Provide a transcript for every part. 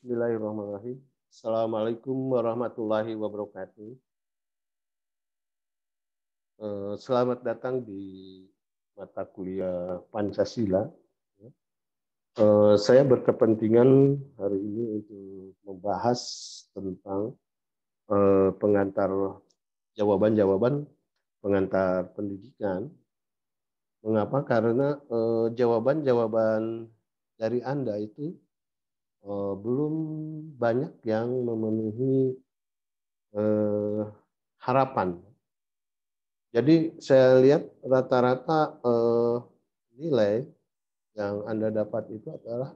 Bismillahirrahmanirrahim. Assalamualaikum warahmatullahi wabarakatuh. Eh, selamat datang di mata kuliah Pancasila. Eh, saya berkepentingan hari ini untuk membahas tentang eh, pengantar jawaban-jawaban pengantar pendidikan. Mengapa? Karena jawaban-jawaban dari Anda itu uh, belum banyak yang memenuhi uh, harapan. Jadi saya lihat rata-rata uh, nilai yang Anda dapat itu adalah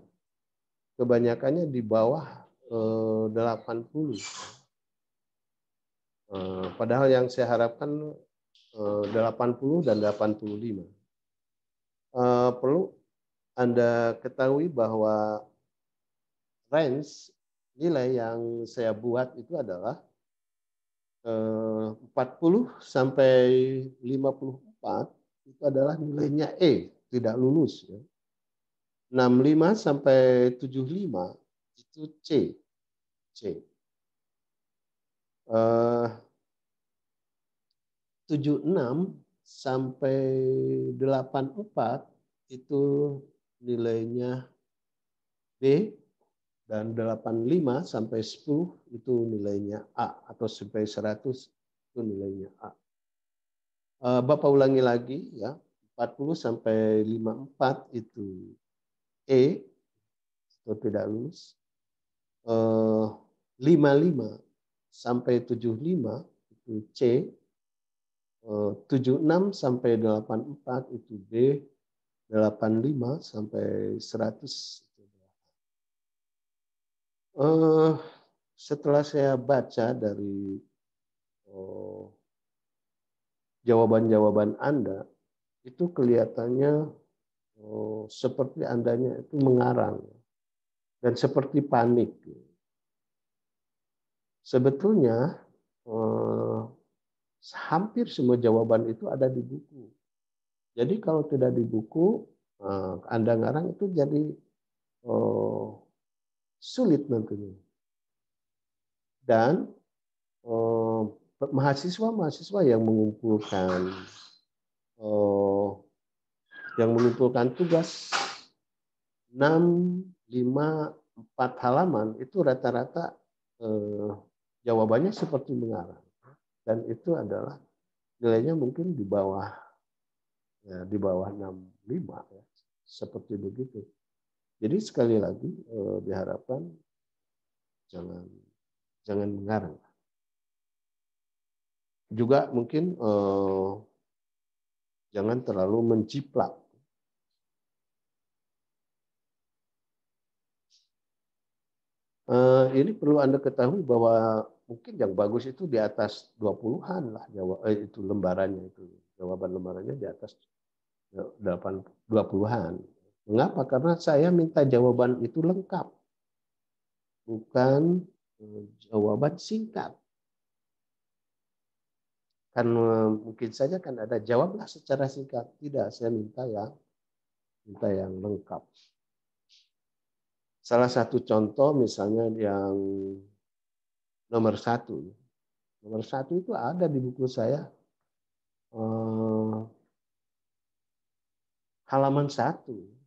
kebanyakannya di bawah uh, 80. Uh, padahal yang saya harapkan uh, 80 dan 85. Uh, perlu Anda ketahui bahwa range nilai yang saya buat itu adalah 40 eh, sampai 54 itu adalah nilainya E, tidak lulus. 65 ya. sampai 75 itu C. C. Eh, uh, 76 sampai 84 itu nilainya B dan 85 sampai 10 itu nilainya A atau sampai 100 itu nilainya A. E, Bapak ulangi lagi ya, 40 sampai 54 itu E atau tidak lulus. 55 e, sampai 75 itu C. 76 e, sampai 84 itu B. 85 sampai 100 Uh, setelah saya baca dari jawaban oh, jawaban-jawaban Anda, itu kelihatannya uh, seperti Andanya itu mengarang dan seperti panik. Sebetulnya uh, hampir semua jawaban itu ada di buku. Jadi kalau tidak di buku, uh, Anda ngarang itu jadi uh, sulit nantinya. Dan eh, mahasiswa mahasiswa eh, yang mengumpulkan eh, yang mengumpulkan tugas 6, 5, 4 halaman itu rata-rata eh, jawabannya seperti mengarang. Dan itu adalah nilainya mungkin di bawah ya, di bawah 65 ya. Seperti begitu. Jadi sekali lagi eh, diharapkan jangan jangan mengarang. Juga mungkin eh, jangan terlalu menciplak. Eh, ini perlu Anda ketahui bahwa mungkin yang bagus itu di atas 20-an lah jawab eh, itu lembarannya itu. Jawaban lembarannya di atas 20-an eh, Mengapa? Karena saya minta jawaban itu lengkap. Bukan eh, jawaban singkat. Kan eh, mungkin saja kan ada jawablah secara singkat. Tidak, saya minta yang minta yang lengkap. Salah satu contoh misalnya yang nomor satu. Nomor satu itu ada di buku saya. Eh, halaman satu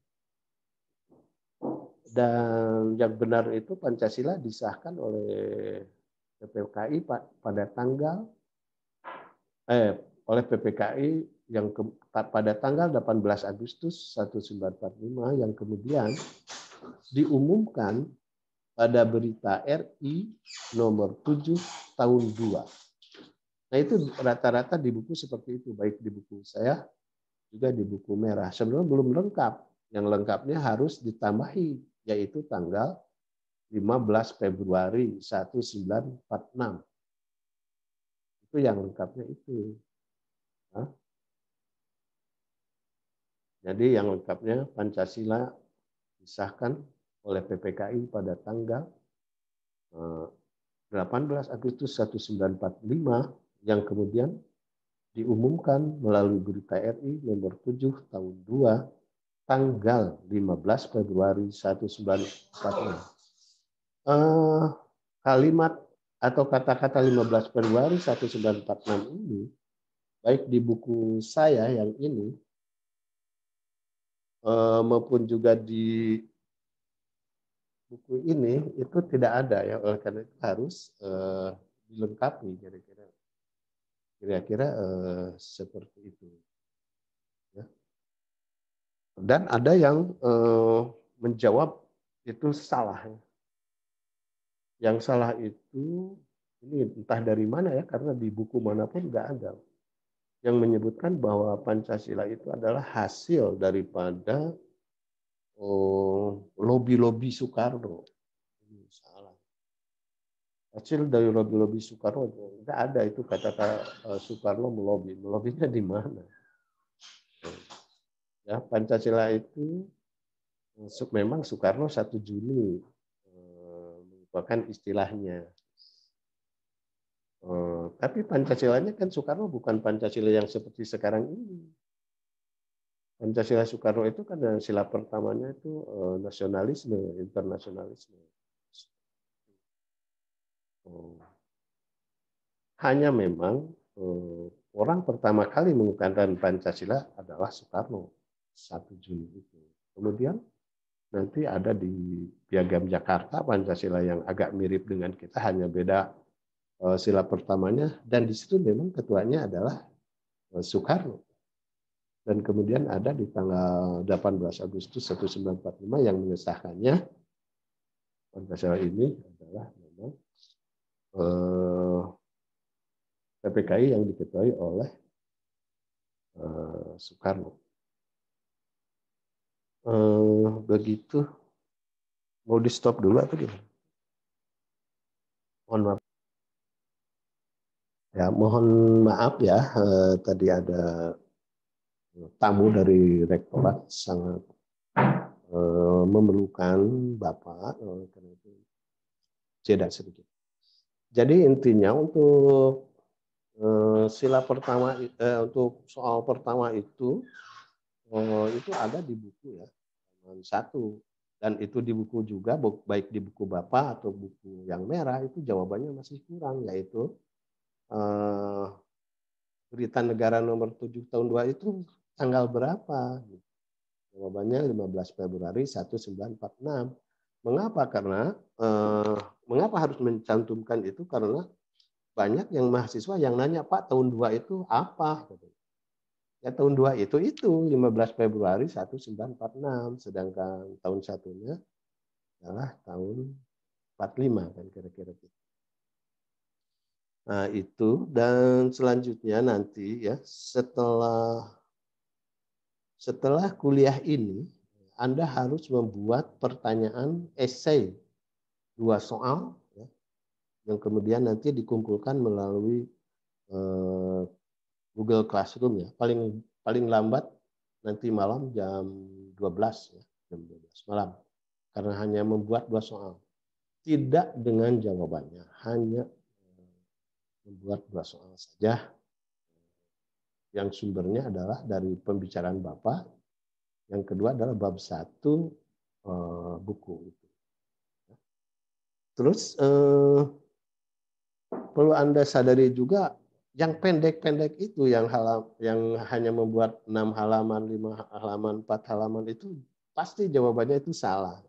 dan yang benar itu Pancasila disahkan oleh PPKI pada tanggal eh oleh PPKI yang ke, pada tanggal 18 Agustus 1945 yang kemudian diumumkan pada berita RI nomor 7 tahun 2. Nah itu rata-rata di buku seperti itu, baik di buku saya juga di buku merah. Sebenarnya belum lengkap. Yang lengkapnya harus ditambahi yaitu tanggal 15 Februari 1946. Itu yang lengkapnya itu. Hah? Jadi yang lengkapnya Pancasila disahkan oleh PPKI pada tanggal 18 eh, Agustus 1945 yang kemudian diumumkan melalui Berita RI nomor 7 tahun 2 tanggal 15 Februari 1946. Eh, kalimat atau kata-kata 15 Februari 1946 ini baik di buku saya yang ini eh, maupun juga di buku ini itu tidak ada ya oleh karena itu harus eh, dilengkapi kira-kira kira-kira eh, seperti itu. Dan ada yang eh, menjawab itu salah. Yang salah itu ini entah dari mana ya karena di buku manapun nggak ada yang menyebutkan bahwa Pancasila itu adalah hasil daripada eh, lobi lobby-lobby Soekarno. Ini salah. Hasil dari lobby-lobby Soekarno nggak ada itu kata-kata eh, Soekarno melobi. Melobinya di mana? Ya, Pancasila itu memang Soekarno satu Juni eh, merupakan istilahnya. Eh, tapi Pancasilanya kan Soekarno bukan Pancasila yang seperti sekarang ini. Pancasila Soekarno itu kan sila pertamanya itu eh, nasionalisme, internasionalisme. Oh. Hanya memang orang pertama kali menggunakan Pancasila adalah Soekarno. 1 Juni itu. Kemudian nanti ada di Piagam Jakarta Pancasila yang agak mirip dengan kita hanya beda eh, sila pertamanya dan di situ memang ketuanya adalah eh, Soekarno. Dan kemudian ada di tanggal 18 Agustus 1945 yang mengesahkannya Pancasila ini adalah memang eh, PPKI yang diketuai oleh Soekarno eh, begitu mau di stop dulu atau gimana? Mohon maaf. Ya, mohon maaf ya eh, tadi ada tamu dari rektorat sangat eh, memerlukan Bapak eh, karena itu jeda sedikit. Jadi intinya untuk eh, sila pertama eh, untuk soal pertama itu eh, itu ada di buku ya satu dan itu di buku juga baik di buku bapak atau buku yang merah itu jawabannya masih kurang yaitu eh, berita negara nomor 7 tahun 2 itu tanggal berapa jawabannya 15 Februari 1946 mengapa karena eh, mengapa harus mencantumkan itu karena banyak yang mahasiswa yang nanya Pak tahun 2 itu apa gitu Ya, tahun 2 itu itu 15 Februari 1946, sedangkan tahun satunya adalah tahun 45 kan kira-kira gitu. Nah, itu dan selanjutnya nanti ya setelah setelah kuliah ini Anda harus membuat pertanyaan esai dua soal ya, yang kemudian nanti dikumpulkan melalui eh, Google Classroom ya. Paling paling lambat nanti malam jam 12 ya, jam 12 malam. Karena hanya membuat dua soal. Tidak dengan jawabannya, hanya eh, membuat dua soal saja. Yang sumbernya adalah dari pembicaraan Bapak. Yang kedua adalah bab satu eh, buku itu. Terus eh, perlu Anda sadari juga yang pendek-pendek itu yang halam yang hanya membuat enam halaman, lima halaman, empat halaman itu pasti jawabannya itu salah.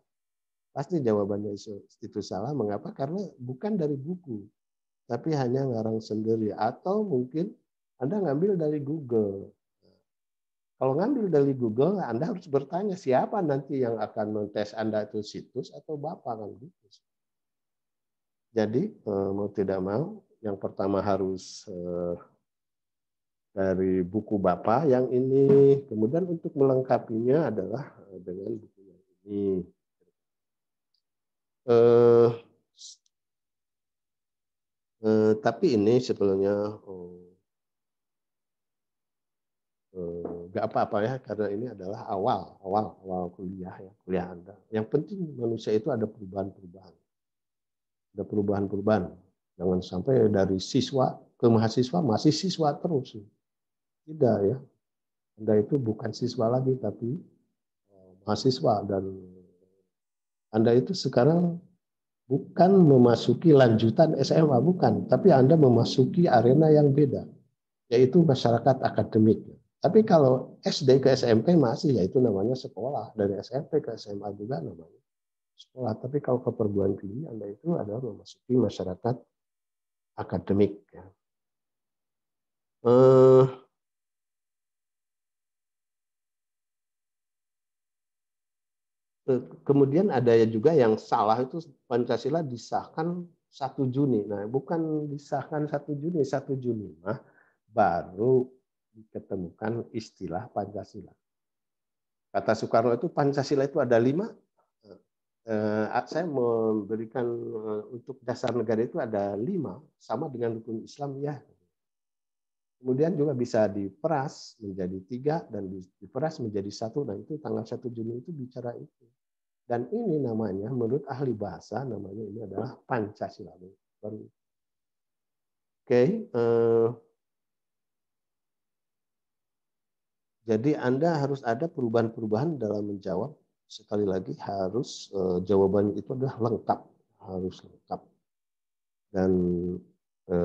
Pasti jawabannya itu, itu salah. Mengapa? Karena bukan dari buku, tapi hanya ngarang sendiri. Atau mungkin Anda ngambil dari Google. Kalau ngambil dari Google, Anda harus bertanya siapa nanti yang akan mentes Anda itu situs atau bapak kan gitu. Jadi eh, mau tidak mau yang pertama harus eh, dari buku Bapak yang ini. Kemudian untuk melengkapinya adalah eh, dengan buku yang ini. Eh, eh, tapi ini sebetulnya oh, nggak eh, apa-apa ya karena ini adalah awal awal awal kuliah ya kuliah anda yang penting manusia itu ada perubahan-perubahan ada perubahan-perubahan Jangan sampai dari siswa ke mahasiswa masih siswa terus. Tidak ya. Anda itu bukan siswa lagi tapi eh, mahasiswa dan Anda itu sekarang bukan memasuki lanjutan SMA bukan, tapi Anda memasuki arena yang beda yaitu masyarakat akademik. Tapi kalau SD ke SMP masih yaitu namanya sekolah dari SMP ke SMA juga namanya sekolah. Tapi kalau ke perguruan tinggi Anda itu adalah memasuki masyarakat akademik. Uh, kemudian ada juga yang salah itu Pancasila disahkan 1 Juni. Nah, bukan disahkan 1 Juni, 1 Juni mah baru diketemukan istilah Pancasila. Kata Soekarno itu Pancasila itu ada lima, Eh, saya memberikan eh, untuk dasar negara itu ada lima, sama dengan rukun Islam ya. Kemudian juga bisa diperas menjadi tiga dan diperas menjadi satu. dan nah, itu tanggal satu Juni itu bicara itu. Dan ini namanya menurut ahli bahasa namanya ini adalah Pancasila. Oke, okay. Eh, jadi Anda harus ada perubahan-perubahan dalam menjawab sekali lagi harus e, jawabannya itu adalah lengkap, harus lengkap. Dan e,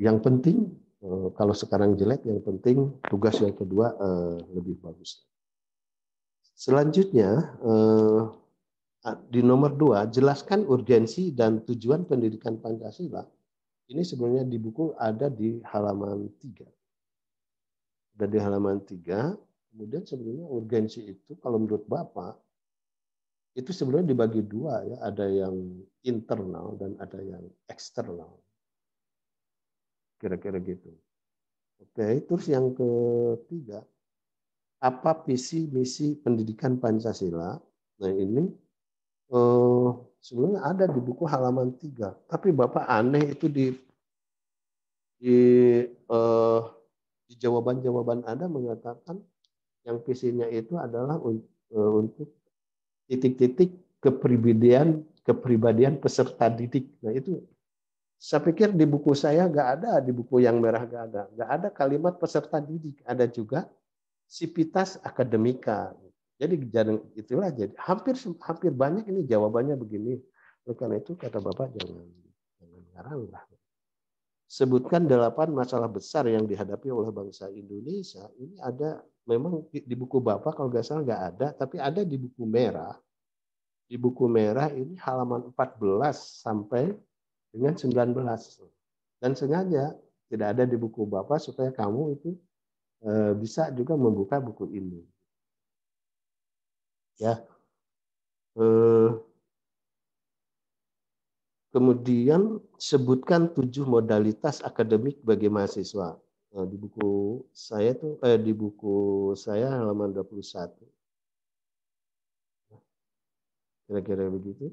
yang penting e, kalau sekarang jelek, yang penting tugas yang kedua e, lebih bagus. Selanjutnya e, di nomor dua jelaskan urgensi dan tujuan pendidikan Pancasila. Ini sebenarnya di buku ada di halaman tiga. dan di halaman tiga kemudian sebenarnya urgensi itu kalau menurut Bapak itu sebenarnya dibagi dua ya, ada yang internal dan ada yang eksternal. Kira-kira gitu. Oke, terus yang ketiga, apa visi misi pendidikan Pancasila? Nah ini eh, sebenarnya ada di buku halaman tiga, tapi Bapak aneh itu di di eh, di jawaban-jawaban Anda mengatakan yang visinya itu adalah e, untuk titik-titik kepribadian kepribadian peserta didik. Nah itu saya pikir di buku saya nggak ada, di buku yang merah nggak ada, nggak ada kalimat peserta didik. Ada juga sipitas akademika. Jadi itulah jadi hampir hampir banyak ini jawabannya begini. karena itu kata bapak jangan jangan ngarang lah. Sebutkan delapan masalah besar yang dihadapi oleh bangsa Indonesia. Ini ada memang di buku Bapak kalau nggak salah nggak ada, tapi ada di buku merah. Di buku merah ini halaman 14 sampai dengan 19. Dan sengaja tidak ada di buku Bapak supaya kamu itu eh, bisa juga membuka buku ini. Ya. Eh, kemudian sebutkan tujuh modalitas akademik bagi mahasiswa. Nah, di buku saya tuh eh di buku saya halaman 21. Kira-kira begitu.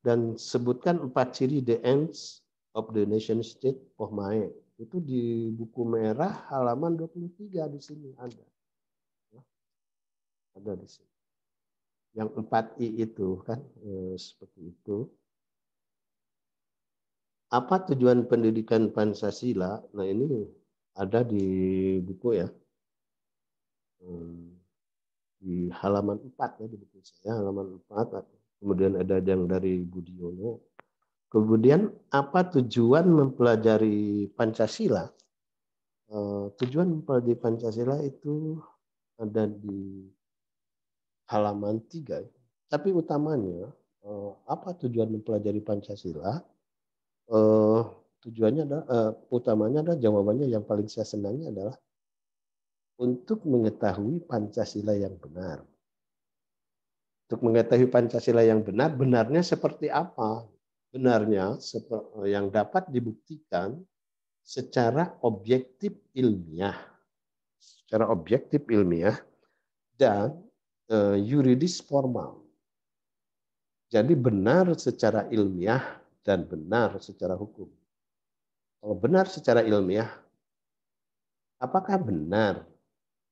Dan sebutkan empat ciri the ends of the nation state of Pohmae. Itu di buku merah halaman 23 di sini ada. Ya. Ada di sini. Yang empat I itu kan eh, seperti itu apa tujuan pendidikan Pancasila? Nah ini ada di buku ya hmm, di halaman 4 ya di buku saya halaman 4 kemudian ada yang dari Budiono kemudian apa tujuan mempelajari Pancasila eh, tujuan mempelajari Pancasila itu ada di halaman 3 tapi utamanya eh, apa tujuan mempelajari Pancasila eh, tujuannya adalah uh, utamanya adalah jawabannya yang paling saya senangnya adalah untuk mengetahui Pancasila yang benar. Untuk mengetahui Pancasila yang benar, benarnya seperti apa? Benarnya yang dapat dibuktikan secara objektif ilmiah. Secara objektif ilmiah dan uh, yuridis formal. Jadi benar secara ilmiah dan benar secara hukum. Kalau benar secara ilmiah, apakah benar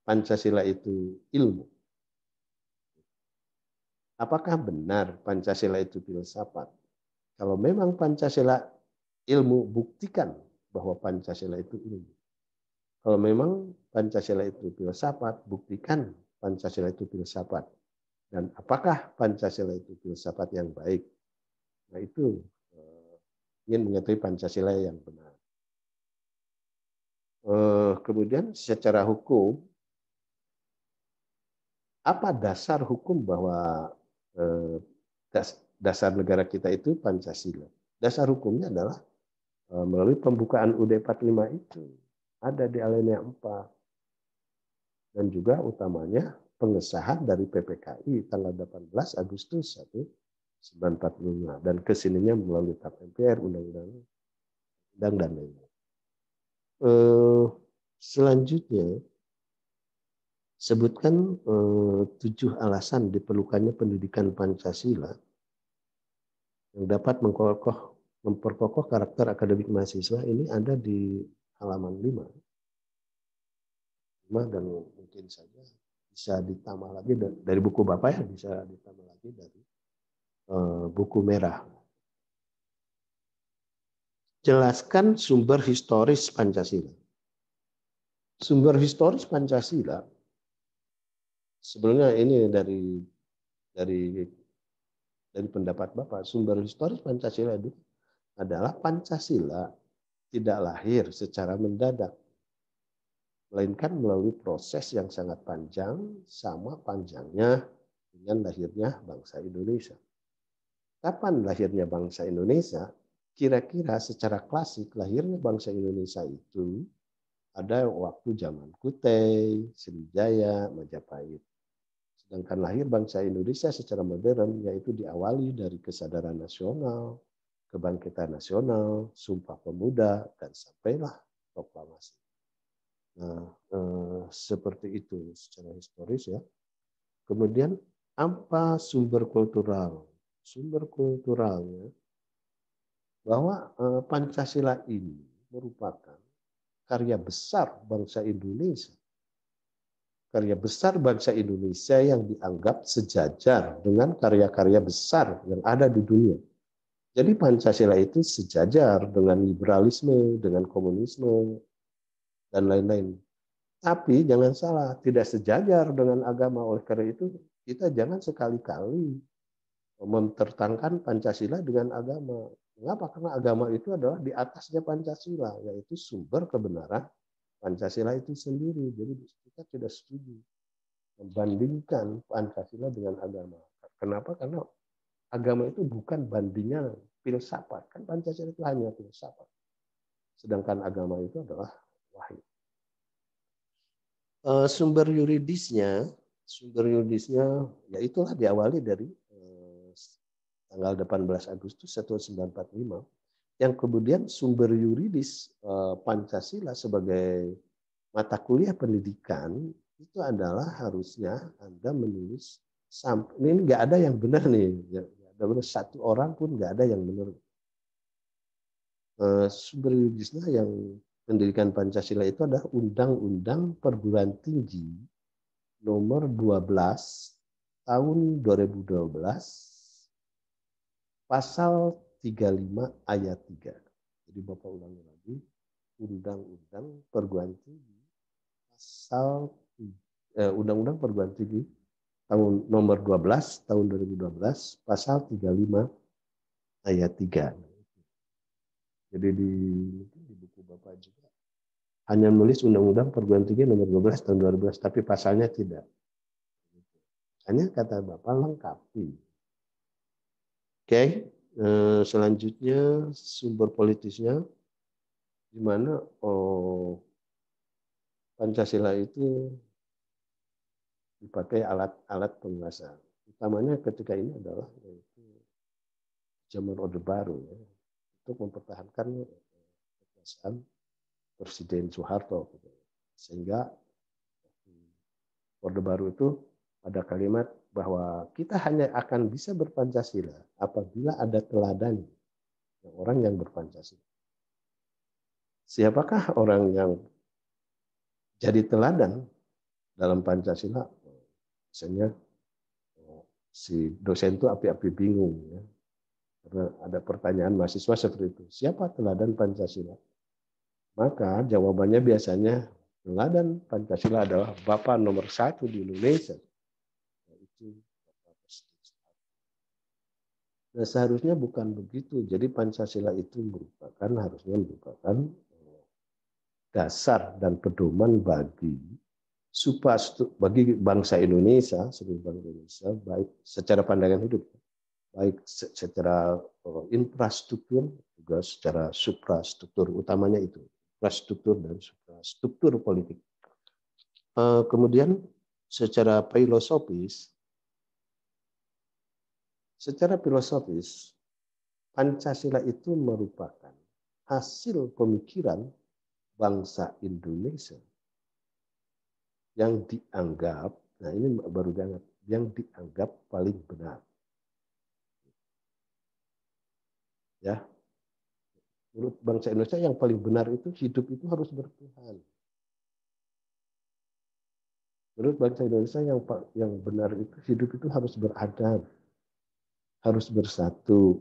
Pancasila itu ilmu? Apakah benar Pancasila itu filsafat? Kalau memang Pancasila ilmu, buktikan bahwa Pancasila itu ilmu. Kalau memang Pancasila itu filsafat, buktikan Pancasila itu filsafat. Dan apakah Pancasila itu filsafat yang baik? Nah itu eh, ingin mengetahui Pancasila yang benar. Eh, kemudian secara hukum apa dasar hukum bahwa eh, dasar negara kita itu Pancasila? Dasar hukumnya adalah eh, melalui pembukaan ud 45 itu ada di alinea 4 dan juga utamanya pengesahan dari PPKI tanggal 18 Agustus 1945 dan kesininya melalui TAP MPR undang-undang undang dan lain-lain eh, selanjutnya sebutkan eh, tujuh alasan diperlukannya pendidikan Pancasila yang dapat mengkokoh memperkokoh karakter akademik mahasiswa ini ada di halaman 5. lima dan mungkin saja bisa ditambah lagi dari, buku Bapak ya, bisa ditambah lagi dari eh, buku merah Jelaskan sumber historis Pancasila. Sumber historis Pancasila sebenarnya ini dari dari dari pendapat Bapak, sumber historis Pancasila itu adalah Pancasila tidak lahir secara mendadak, melainkan melalui proses yang sangat panjang, sama panjangnya dengan lahirnya bangsa Indonesia. Kapan lahirnya bangsa Indonesia? kira-kira secara klasik lahirnya bangsa Indonesia itu ada waktu zaman Kutai, Sriwijaya, Majapahit. Sedangkan lahir bangsa Indonesia secara modern yaitu diawali dari kesadaran nasional, kebangkitan nasional, sumpah pemuda, dan sampailah proklamasi. Nah, eh, seperti itu secara historis ya. Kemudian apa sumber kultural? Sumber kulturalnya bahwa eh, Pancasila ini merupakan karya besar bangsa Indonesia. Karya besar bangsa Indonesia yang dianggap sejajar dengan karya-karya besar yang ada di dunia. Jadi Pancasila itu sejajar dengan liberalisme, dengan komunisme, dan lain-lain. Tapi jangan salah, tidak sejajar dengan agama. Oleh karena itu, kita jangan sekali-kali mempertentangkan Pancasila dengan agama. Mengapa? Karena agama itu adalah di atasnya Pancasila, yaitu sumber kebenaran Pancasila itu sendiri. Jadi kita tidak setuju membandingkan Pancasila dengan agama. Kenapa? Karena agama itu bukan bandingan filsafat. Kan Pancasila itu hanya filsafat. Sedangkan agama itu adalah wahyu. Eh, sumber yuridisnya, sumber yuridisnya, ya diawali dari tanggal 18 Agustus 1945 yang kemudian sumber yuridis eh, Pancasila sebagai mata kuliah pendidikan itu adalah harusnya Anda menulis ini nggak ada yang benar nih ya, ada benar satu orang pun nggak ada yang benar eh, sumber yuridisnya yang pendidikan Pancasila itu adalah Undang-Undang Perguruan Tinggi nomor 12 tahun 2012 Pasal 35 ayat 3. Jadi Bapak ulangi lagi. Undang-undang perguruan tinggi pasal undang eh, Undang-Undang Perguruan Tinggi tahun nomor 12 tahun 2012 pasal 35 ayat 3. Jadi di mungkin di buku Bapak juga hanya menulis Undang-Undang Perguruan Tinggi nomor 12 tahun 2012 tapi pasalnya tidak. Hanya kata Bapak lengkapi Oke, okay. Eh, selanjutnya sumber politisnya di mana oh, Pancasila itu dipakai alat-alat penguasa. Utamanya ketika ini adalah yaitu zaman Orde Baru ya, untuk mempertahankan kekuasaan Presiden Soeharto. Gitu. Sehingga Orde Baru itu ada kalimat bahwa kita hanya akan bisa berpancasila apabila ada teladan orang yang berpancasila. Siapakah orang yang jadi teladan dalam Pancasila? Misalnya eh, si dosen itu api-api bingung ya. Karena ada pertanyaan mahasiswa seperti itu. Siapa teladan Pancasila? Maka jawabannya biasanya teladan Pancasila adalah Bapak nomor satu di Indonesia, satu, Bapak Presiden Nah seharusnya bukan begitu. Jadi Pancasila itu merupakan harusnya merupakan eh, dasar dan pedoman bagi supastu, bagi bangsa Indonesia seluruh bangsa Indonesia baik secara pandangan hidup baik secara eh, infrastruktur juga secara suprastruktur utamanya itu infrastruktur dan suprastruktur politik eh, kemudian secara filosofis Secara filosofis, Pancasila itu merupakan hasil pemikiran bangsa Indonesia yang dianggap, nah ini baru dianggap, yang dianggap paling benar. Ya, menurut bangsa Indonesia yang paling benar itu hidup itu harus bertuhan. Menurut bangsa Indonesia yang yang benar itu hidup itu harus beradab harus bersatu,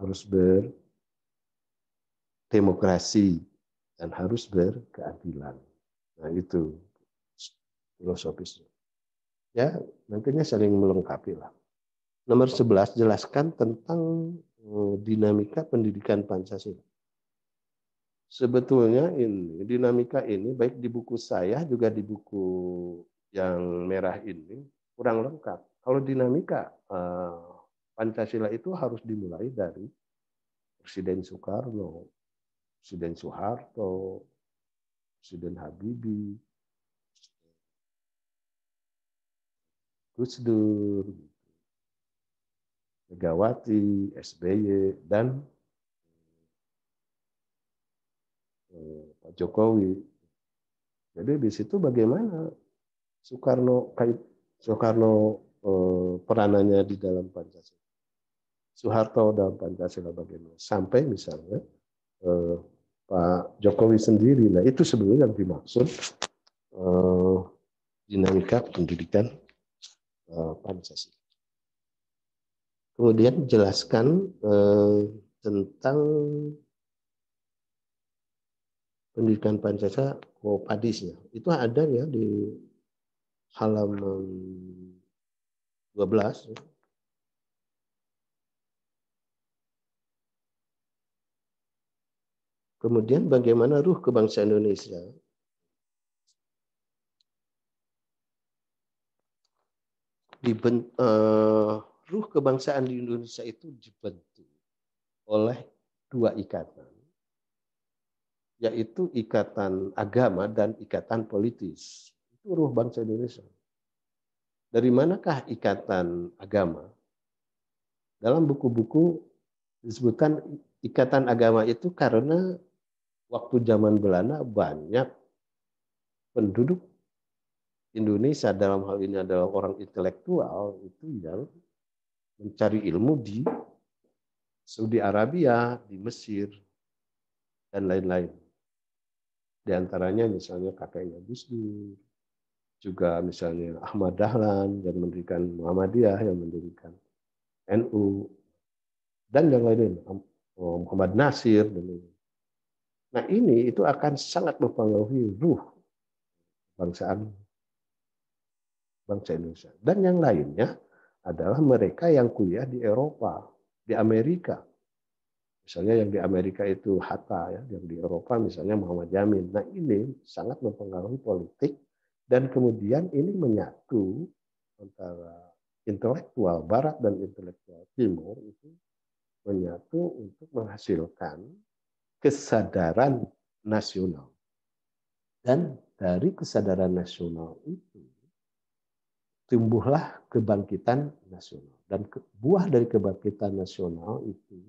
harus berdemokrasi, dan harus berkeadilan. Nah itu filosofisnya. Ya, nantinya saling melengkapi lah. Nomor 11, jelaskan tentang eh, dinamika pendidikan Pancasila. Sebetulnya ini dinamika ini baik di buku saya juga di buku yang merah ini kurang lengkap. Kalau dinamika eh, Pancasila itu harus dimulai dari Presiden Soekarno, Presiden Soeharto, Presiden Habibie, Gus Dur, Megawati, SBY, dan eh, Pak Jokowi. Jadi di situ bagaimana Soekarno Soekarno eh, peranannya di dalam Pancasila. Soeharto dalam Pancasila bagaimana sampai misalnya eh, Pak Jokowi sendiri. Nah itu sebenarnya yang dimaksud eh, dinamika pendidikan eh, Pancasila. Kemudian jelaskan eh, tentang pendidikan Pancasila Wopadisnya. Oh, itu ada ya di halaman 12 Kemudian bagaimana ruh kebangsaan Indonesia? uh, ruh kebangsaan di Indonesia itu dibentuk oleh dua ikatan, yaitu ikatan agama dan ikatan politis. Itu ruh bangsa Indonesia. Dari manakah ikatan agama? Dalam buku-buku disebutkan ikatan agama itu karena waktu zaman Belanda banyak penduduk Indonesia dalam hal ini adalah orang intelektual itu yang mencari ilmu di Saudi Arabia, di Mesir, dan lain-lain. Di antaranya misalnya Kakek Gus Dur, juga misalnya Ahmad Dahlan yang mendirikan Muhammadiyah, yang mendirikan NU, dan yang lain-lain, Muhammad Nasir, dan lain-lain. Nah ini itu akan sangat mempengaruhi ruh bangsaan bangsa Indonesia. Dan yang lainnya adalah mereka yang kuliah di Eropa, di Amerika. Misalnya yang di Amerika itu Hatta, ya, yang di Eropa misalnya Muhammad Jamin. Nah ini sangat mempengaruhi politik dan kemudian ini menyatu antara intelektual Barat dan intelektual Timur itu menyatu untuk menghasilkan kesadaran nasional. Dan dari kesadaran nasional itu tumbuhlah kebangkitan nasional. Dan buah dari kebangkitan nasional itu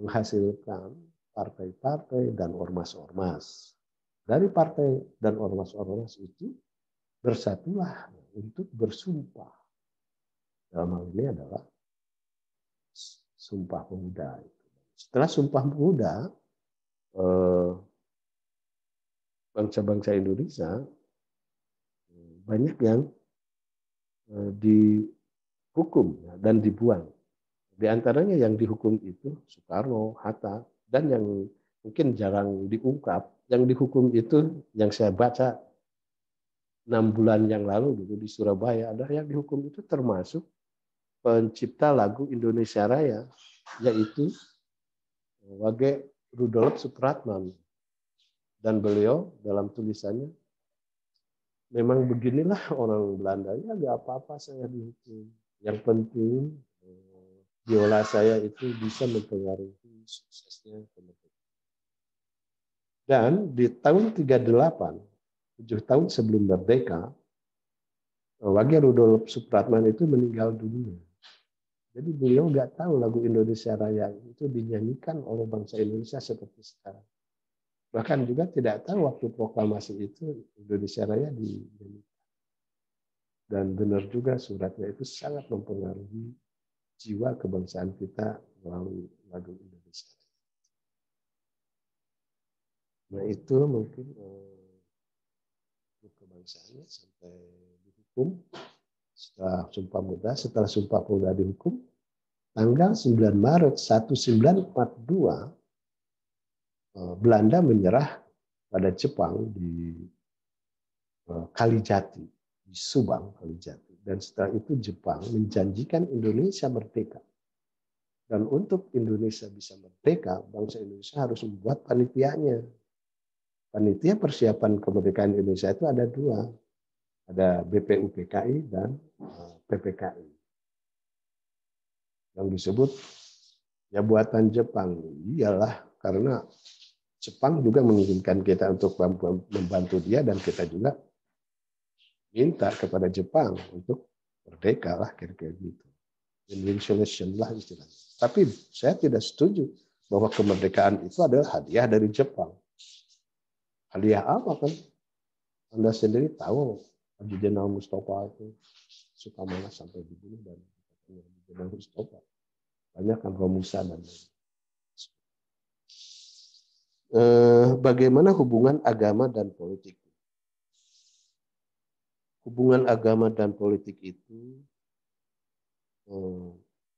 menghasilkan partai-partai dan ormas-ormas. Dari partai dan ormas-ormas itu bersatulah untuk bersumpah. Dalam hal ini adalah sumpah pemuda. Setelah sumpah pemuda, Eh, bangsa-bangsa Indonesia banyak yang eh, dihukum ya, dan dibuang. Di antaranya yang dihukum itu Soekarno, Hatta, dan yang mungkin jarang diungkap, yang dihukum itu yang saya baca enam bulan yang lalu gitu di Surabaya ada yang dihukum itu termasuk pencipta lagu Indonesia Raya yaitu Wage Rudolf Supratman. Dan beliau dalam tulisannya, memang beginilah orang Belanda, ya gak apa-apa saya dihukum. Yang penting eh, biola saya itu bisa mempengaruhi suksesnya kemerdekaan. Dan di tahun 38, 7 tahun sebelum merdeka, eh, Wage Rudolf Supratman itu meninggal dunia jadi beliau nggak tahu lagu Indonesia Raya itu dinyanyikan oleh bangsa Indonesia seperti sekarang. Bahkan juga tidak tahu waktu proklamasi itu Indonesia Raya dinyanyikan. Dan benar juga suratnya itu sangat mempengaruhi jiwa kebangsaan kita melalui lagu Indonesia Raya. Nah itu mungkin eh, kebangsaannya sampai dihukum setelah Sumpah Muda, setelah Sumpah Pemuda dihukum, tanggal 9 Maret 1942, eh, Belanda menyerah pada Jepang di eh, Kalijati, di Subang, Kalijati. Dan setelah itu Jepang menjanjikan Indonesia merdeka. Dan untuk Indonesia bisa merdeka, bangsa Indonesia harus membuat panitianya. Panitia persiapan kemerdekaan Indonesia itu ada dua, ada BPUPKI dan PPKI. Yang disebut ya buatan Jepang. ialah karena Jepang juga menginginkan kita untuk membantu dia dan kita juga minta kepada Jepang untuk merdeka lah kira-kira gitu. win lah istilahnya. Tapi saya tidak setuju bahwa kemerdekaan itu adalah hadiah dari Jepang. Hadiah apa kan? Anda sendiri tahu Haji Jenderal Mustafa itu Sukamala sampai dibunuh dan dibunuh Mustafa. Banyak kan Romusa dan eh, bagaimana hubungan agama dan politik? Hubungan agama dan politik itu eh,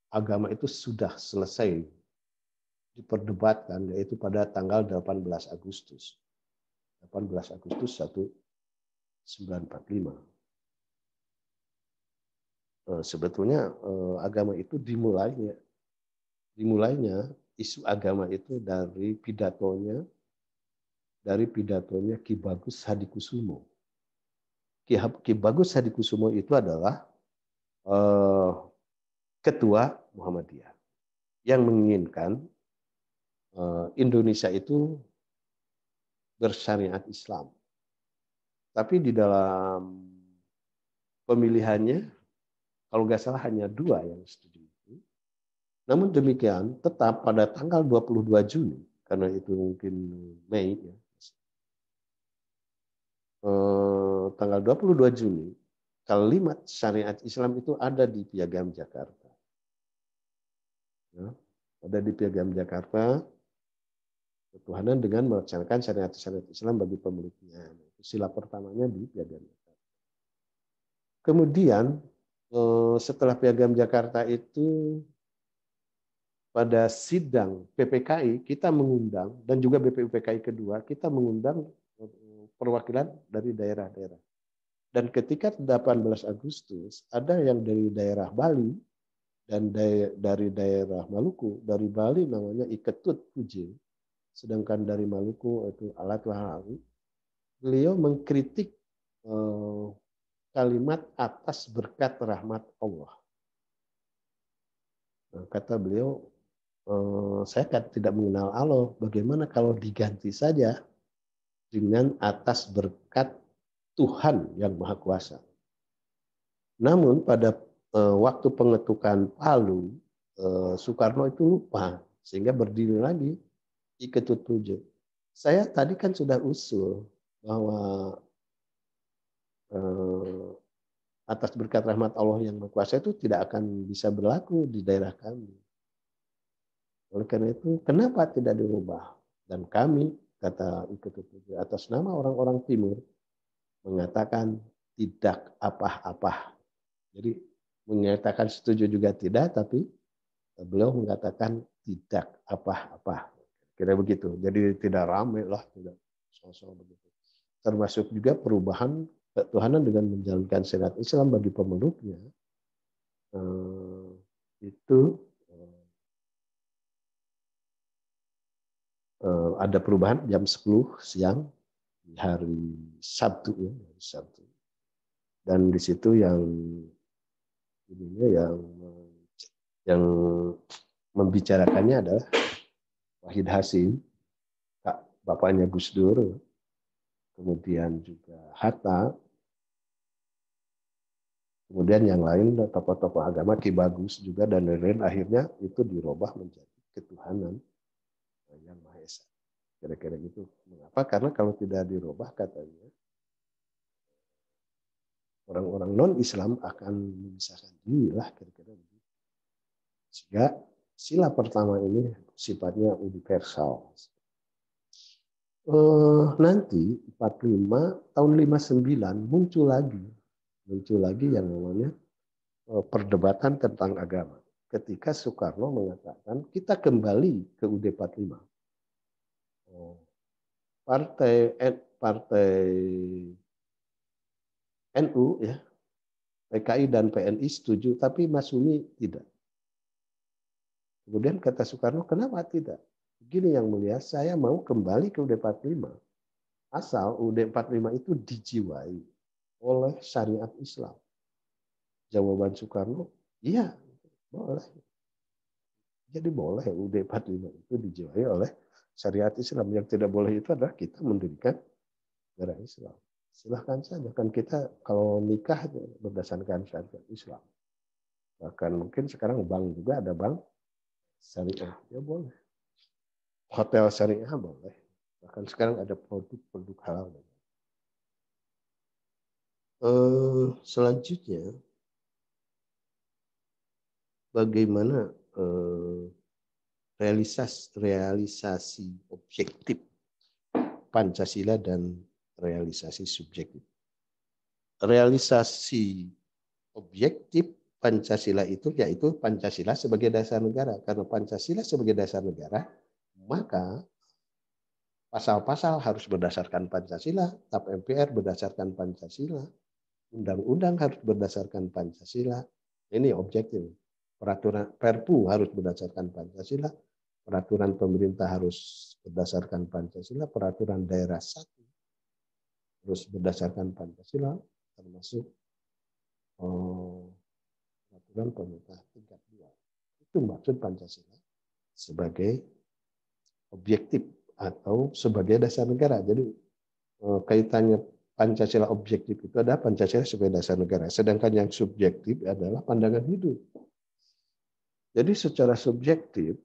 agama itu sudah selesai diperdebatkan yaitu pada tanggal 18 Agustus. 18 Agustus 1945. Eh, sebetulnya eh, agama itu dimulainya dimulainya isu agama itu dari pidatonya dari pidatonya Ki Bagus Hadikusumo. Ki, Ki Bagus Hadikusumo itu adalah uh, ketua Muhammadiyah yang menginginkan uh, Indonesia itu bersyariat Islam. Tapi di dalam pemilihannya kalau nggak salah hanya dua yang setuju. Namun demikian, tetap pada tanggal 22 Juni, karena itu mungkin Mei, ya, eh, tanggal 22 Juni, kalimat syariat Islam itu ada di Piagam Jakarta. Ya, ada di Piagam Jakarta, ketuhanan dengan melaksanakan syariat-syariat Islam bagi pemiliknya. Sila pertamanya di Piagam Jakarta. Kemudian Eh, setelah Piagam Jakarta itu pada sidang PPKI kita mengundang dan juga BPUPKI kedua kita mengundang eh, perwakilan dari daerah-daerah. Dan ketika 18 Agustus ada yang dari daerah Bali dan dari daerah Maluku, dari Bali namanya Iketut Kujing, sedangkan dari Maluku itu Alat Wahawi, beliau mengkritik eh, kalimat atas berkat rahmat Allah. Nah, kata beliau, eh, saya kan tidak mengenal Allah. Bagaimana kalau diganti saja dengan atas berkat Tuhan yang Maha Kuasa. Namun pada eh, waktu pengetukan Palu, eh, Soekarno itu lupa sehingga berdiri lagi di ketut tujuh. Saya tadi kan sudah usul bahwa atas berkat rahmat Allah yang berkuasa itu tidak akan bisa berlaku di daerah kami. Oleh karena itu, kenapa tidak dirubah? Dan kami, kata ikut atas nama orang-orang timur, mengatakan tidak apa-apa. Jadi mengatakan setuju juga tidak, tapi beliau mengatakan tidak apa-apa. Kira begitu. Jadi tidak ramai lah, tidak soal-soal begitu. Termasuk juga perubahan ketuhanan dengan menjalankan syariat Islam bagi pemeluknya uh, itu uh, ada perubahan jam 10 siang di hari Sabtu ya hari Sabtu dan di situ yang ininya yang yang membicarakannya adalah Wahid Hasim kak bapaknya Gus Dur kemudian juga Hatta Kemudian yang lain tokoh-tokoh agama Ki Bagus juga dan lain-lain akhirnya itu dirubah menjadi ketuhanan yang Maha Esa. Kira-kira gitu. Mengapa? Karena kalau tidak dirubah katanya orang-orang non-Islam akan memisahkan diri lah kira-kira begitu. Sehingga sila pertama ini sifatnya universal. Eh, nanti 45 tahun 59 muncul lagi muncul lagi yang namanya eh, perdebatan tentang agama. Ketika Soekarno mengatakan kita kembali ke UD 45. Partai partai NU ya PKI dan PNI setuju, tapi Mas Umi tidak. Kemudian kata Soekarno, kenapa tidak? Begini yang mulia, saya mau kembali ke UD 45. Asal UD 45 itu dijiwai oleh syariat Islam? Jawaban Soekarno, iya, boleh. Jadi boleh UD 45 itu dijiwai oleh syariat Islam. Yang tidak boleh itu adalah kita mendirikan negara Islam. Silahkan saja, kan kita kalau nikah berdasarkan syariat Islam. Bahkan mungkin sekarang bank juga ada bank syariah, ya boleh. Hotel syariah boleh. Bahkan sekarang ada produk-produk halal. Eh, selanjutnya, bagaimana eh, realisasi, realisasi objektif Pancasila dan realisasi subjektif. Realisasi objektif Pancasila itu yaitu Pancasila sebagai dasar negara. Karena Pancasila sebagai dasar negara, maka pasal-pasal harus berdasarkan Pancasila, TAP MPR berdasarkan Pancasila, undang-undang harus berdasarkan Pancasila. Ini objektif. Peraturan Perpu harus berdasarkan Pancasila, peraturan pemerintah harus berdasarkan Pancasila, peraturan daerah satu harus berdasarkan Pancasila, termasuk oh, peraturan pemerintah tingkat dua. Itu maksud Pancasila sebagai objektif atau sebagai dasar negara. Jadi eh, kaitannya Pancasila objektif itu ada Pancasila sebagai dasar negara. Sedangkan yang subjektif adalah pandangan hidup. Jadi secara subjektif,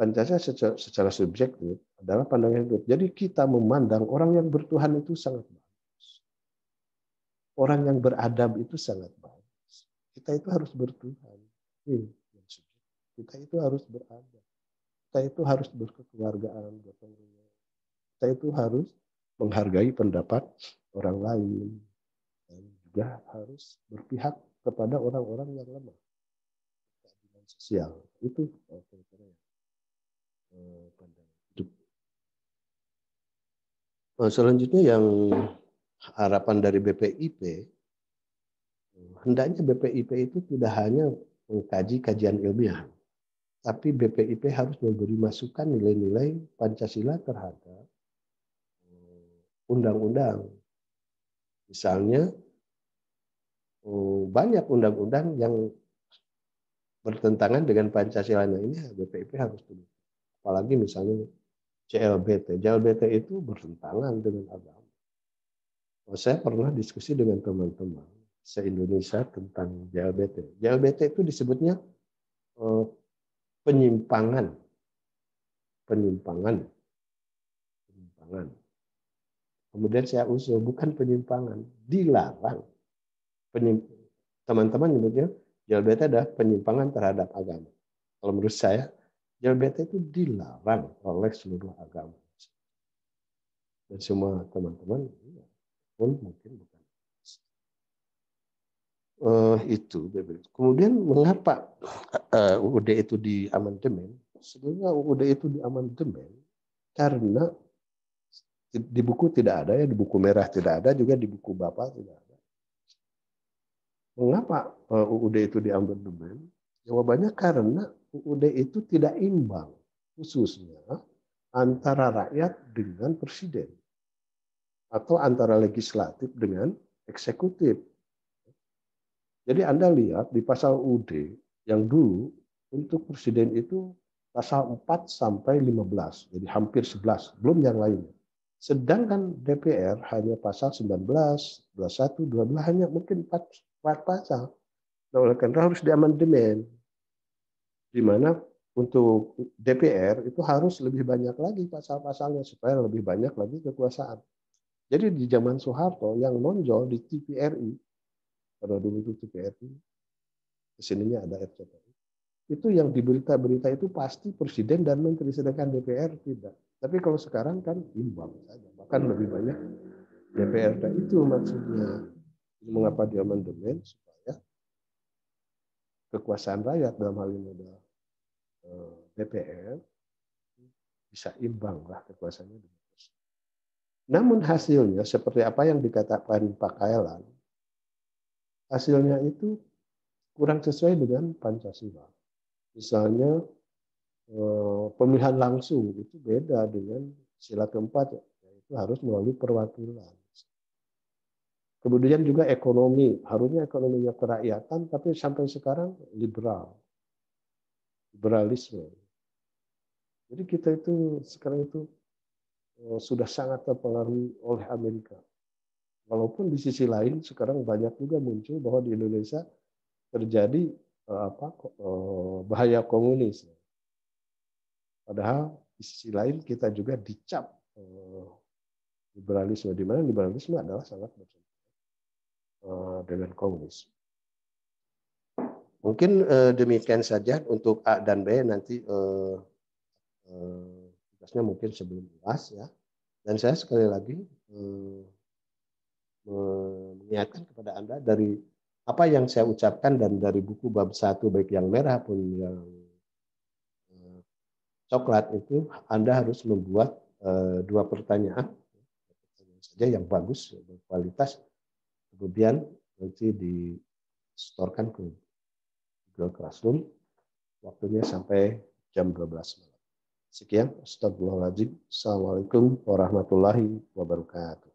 Pancasila secara, secara subjektif adalah pandangan hidup. Jadi kita memandang orang yang bertuhan itu sangat bagus. Orang yang beradab itu sangat bagus. Kita itu harus bertuhan. Kita itu harus beradab. Kita itu harus berkekeluargaan, Kita itu harus menghargai pendapat orang lain dan juga harus berpihak kepada orang-orang yang lemah keadilan sosial itu eh, kira-kira eh, pandangan hidup eh, selanjutnya yang harapan dari BPIP hendaknya BPIP itu tidak hanya mengkaji kajian ilmiah tapi BPIP harus memberi masukan nilai-nilai Pancasila terhadap undang-undang. Misalnya oh, banyak undang-undang yang bertentangan dengan Pancasila. Nah, ini BPIP harus tunduk. Apalagi misalnya CLBT. CLBT itu bertentangan dengan agama. Oh, saya pernah diskusi dengan teman-teman se-Indonesia tentang JLBT. JLBT itu disebutnya eh, penyimpangan. Penyimpangan. Penyimpangan. Kemudian saya usul bukan penyimpangan, dilarang. Teman-teman nyebutnya JLBT adalah penyimpangan terhadap agama. Kalau menurut saya, JLBT itu dilarang oleh seluruh agama. Dan semua teman-teman iya, pun mungkin bukan. Uh, itu Kemudian mengapa uh, eh, UUD itu diamandemen? Sebenarnya UUD itu diamandemen karena di buku tidak ada ya, di buku merah tidak ada, juga di buku Bapak tidak ada. Mengapa eh, UUD itu diamandemen? Jawabannya karena UUD itu tidak imbang, khususnya antara rakyat dengan presiden atau antara legislatif dengan eksekutif. Jadi Anda lihat di pasal UUD yang dulu untuk presiden itu pasal 4 sampai 15, jadi hampir 11, belum yang lainnya. Sedangkan DPR hanya pasal 19, 21, 22, hanya mungkin 4, 4 pasal. Nah, oleh karena harus diamandemen. Di mana untuk DPR itu harus lebih banyak lagi pasal-pasalnya supaya lebih banyak lagi kekuasaan. Jadi di zaman Soeharto yang nonjol di TPRI, pada dulu itu TPRI, kesininya ada RCTI, itu yang diberita berita itu pasti presiden dan menteri, sedangkan DPR tidak. Tapi kalau sekarang kan imbang saja, bahkan hmm. lebih banyak DPRD itu maksudnya. Mengapa dia mendemen supaya kekuasaan rakyat dalam hal ini adalah eh, DPR bisa imbang lah kekuasaannya. Namun hasilnya seperti apa yang dikatakan Pak Kailan, hasilnya itu kurang sesuai dengan Pancasila. Misalnya Eh, pemilihan langsung itu beda dengan sila keempat yaitu harus melalui perwakilan. Kemudian juga ekonomi, harusnya ekonominya kerakyatan, tapi sampai sekarang liberal, liberalisme. Jadi kita itu sekarang itu eh, sudah sangat terpengaruh oleh Amerika. Walaupun di sisi lain sekarang banyak juga muncul bahwa di Indonesia terjadi eh, apa bahaya komunis. Padahal di sisi lain kita juga dicap eh, liberalisme di mana liberalisme adalah sangat bersentuhan eh, dengan komunis. Mungkin eh, demikian saja untuk A dan B nanti eh, eh, tugasnya mungkin sebelum UAS ya. Dan saya sekali lagi eh, mengingatkan kepada Anda dari apa yang saya ucapkan dan dari buku bab satu baik yang merah pun yang coklat itu Anda harus membuat eh, dua pertanyaan saja yang bagus, berkualitas, kemudian nanti distorkan ke Google Classroom. Waktunya sampai jam 12 malam. Sekian, Astagfirullahaladzim. Assalamualaikum warahmatullahi wabarakatuh.